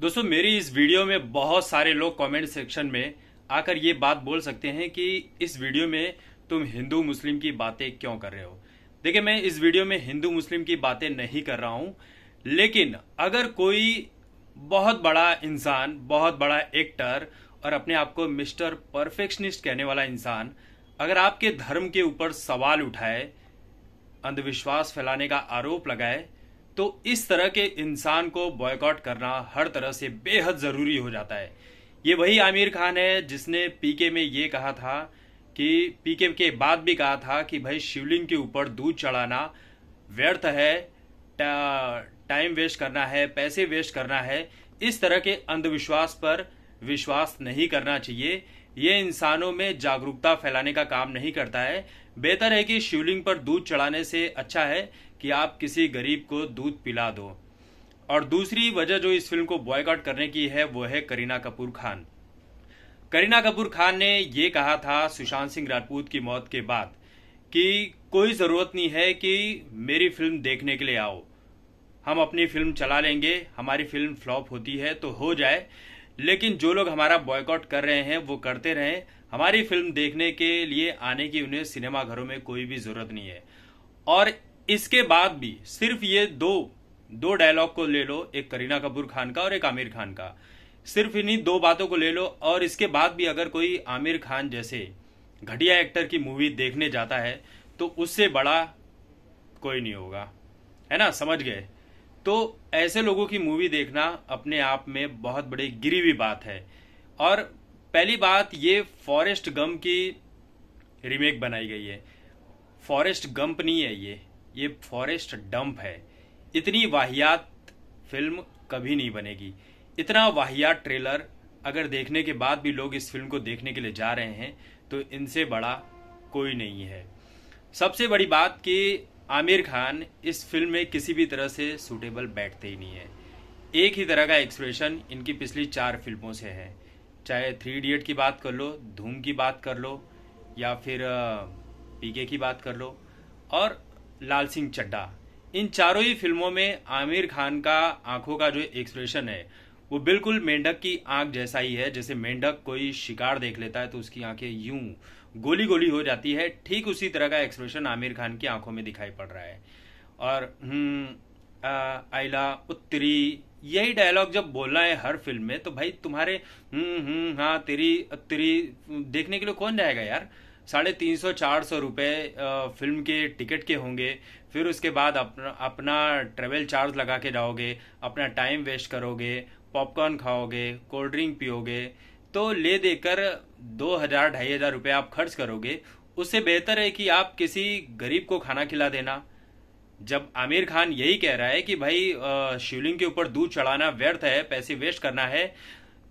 दोस्तों मेरी इस वीडियो में बहुत सारे लोग कमेंट सेक्शन में आकर ये बात बोल सकते हैं कि इस वीडियो में तुम हिंदू मुस्लिम की बातें क्यों कर रहे हो देखिए मैं इस वीडियो में हिंदू मुस्लिम की बातें नहीं कर रहा हूं लेकिन अगर कोई बहुत बड़ा इंसान बहुत बड़ा एक्टर और अपने आप को मिस्टर परफेक्शनिस्ट कहने वाला इंसान अगर आपके धर्म के ऊपर सवाल उठाए अंधविश्वास फैलाने का आरोप लगाए तो इस तरह के इंसान को बॉयकॉट करना हर तरह से बेहद ज़रूरी हो जाता है ये वही आमिर खान है जिसने पीके में ये कहा था कि पीके के बाद भी कहा था कि भाई शिवलिंग के ऊपर दूध चढ़ाना व्यर्थ है टाइम वेस्ट करना है पैसे वेस्ट करना है इस तरह के अंधविश्वास पर विश्वास नहीं करना चाहिए ये इंसानों में जागरूकता फैलाने का काम नहीं करता है बेहतर है कि शिवलिंग पर दूध चढ़ाने से अच्छा है कि आप किसी गरीब को दूध पिला दो और दूसरी वजह जो इस फिल्म को बॉयकॉट करने की है वो है करीना कपूर खान करीना कपूर खान ने ये कहा था सुशांत सिंह राजपूत की मौत के बाद कि कोई ज़रूरत नहीं है कि मेरी फिल्म देखने के लिए आओ हम अपनी फिल्म चला लेंगे हमारी फिल्म फ्लॉप होती है तो हो जाए लेकिन जो लोग हमारा बॉयकॉट कर रहे हैं वो करते रहें हमारी फिल्म देखने के लिए आने की उन्हें सिनेमा घरों में कोई भी जरूरत नहीं है और इसके बाद भी सिर्फ ये दो दो डायलॉग को ले लो एक करीना कपूर खान का और एक आमिर खान का सिर्फ इन्हीं दो बातों को ले लो और इसके बाद भी अगर कोई आमिर खान जैसे घटिया एक्टर की मूवी देखने जाता है तो उससे बड़ा कोई नहीं होगा है ना समझ गए तो ऐसे लोगों की मूवी देखना अपने आप में बहुत बड़ी गिरी हुई बात है और पहली बात ये फॉरेस्ट गम की रीमेक बनाई गई है फॉरेस्ट गंप नहीं है ये ये फॉरेस्ट डंप है इतनी वाहियात फिल्म कभी नहीं बनेगी इतना वाहियात ट्रेलर अगर देखने के बाद भी लोग इस फिल्म को देखने के लिए जा रहे हैं तो इनसे बड़ा कोई नहीं है सबसे बड़ी बात कि आमिर खान इस फिल्म में किसी भी तरह से सूटेबल बैठते ही नहीं है एक ही तरह का एक्सप्रेशन इनकी पिछली चार फिल्मों से है चाहे थ्री इडियट की बात कर लो धूम की बात कर लो या फिर पीके की बात कर लो और लाल सिंह चड्डा इन चारों ही फिल्मों में आमिर खान का आंखों का जो एक्सप्रेशन है वो बिल्कुल मेंढक की आंख जैसा ही है जैसे मेंढक कोई शिकार देख लेता है तो उसकी आंखें यूं गोली गोली हो जाती है ठीक उसी तरह का एक्सप्रेशन आमिर खान की आंखों में दिखाई पड़ रहा है और हम्म, आइला उत्तरी यही डायलॉग जब बोलना है हर फिल्म में तो भाई तुम्हारे हम्म, हम्म हाँ तेरी तेरी देखने के लिए कौन जाएगा यार साढ़े तीन सौ चार सौ रुपये फिल्म के टिकट के होंगे फिर उसके बाद अपना अपना ट्रेवल चार्ज लगा के जाओगे अपना टाइम वेस्ट करोगे पॉपकॉर्न खाओगे कोल्ड ड्रिंक पियोगे तो ले देकर दो हजार ढाई हजार रुपये आप खर्च करोगे उससे बेहतर है कि आप किसी गरीब को खाना खिला देना जब आमिर खान यही कह रहा है कि भाई शिवलिंग के ऊपर दूध चढ़ाना व्यर्थ है पैसे वेस्ट करना है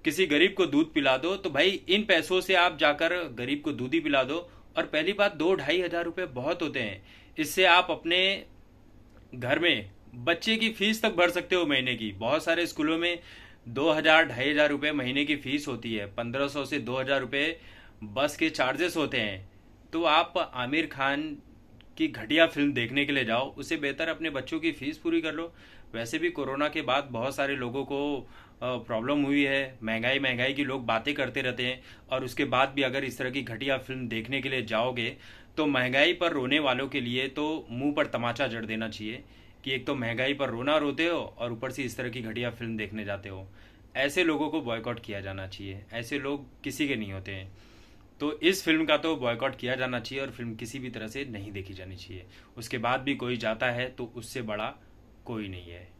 किसी गरीब को दूध पिला दो तो भाई इन पैसों से आप जाकर गरीब को दूध ही पिला दो और पहली बात दो ढाई हजार रुपये बहुत होते हैं इससे आप अपने घर में बच्चे की फीस तक भर सकते हो महीने की बहुत सारे स्कूलों में दो हजार ढाई हजार रुपये महीने की फीस होती है पंद्रह सौ से दो हजार रुपये बस के चार्जेस होते हैं तो आप आमिर खान कि घटिया फिल्म देखने के लिए जाओ उससे बेहतर अपने बच्चों की फीस पूरी कर लो वैसे भी कोरोना के बाद बहुत सारे लोगों को प्रॉब्लम हुई है महंगाई महंगाई की लोग बातें करते रहते हैं और उसके बाद भी अगर इस तरह की घटिया फिल्म देखने के लिए जाओगे तो महंगाई पर रोने वालों के लिए तो मुंह पर तमाचा जड़ देना चाहिए कि एक तो महंगाई पर रोना रोते हो और ऊपर से इस तरह की घटिया फिल्म देखने जाते हो ऐसे लोगों को बॉयकॉट किया जाना चाहिए ऐसे लोग किसी के नहीं होते हैं तो इस फिल्म का तो बॉयकॉट किया जाना चाहिए और फिल्म किसी भी तरह से नहीं देखी जानी चाहिए उसके बाद भी कोई जाता है तो उससे बड़ा कोई नहीं है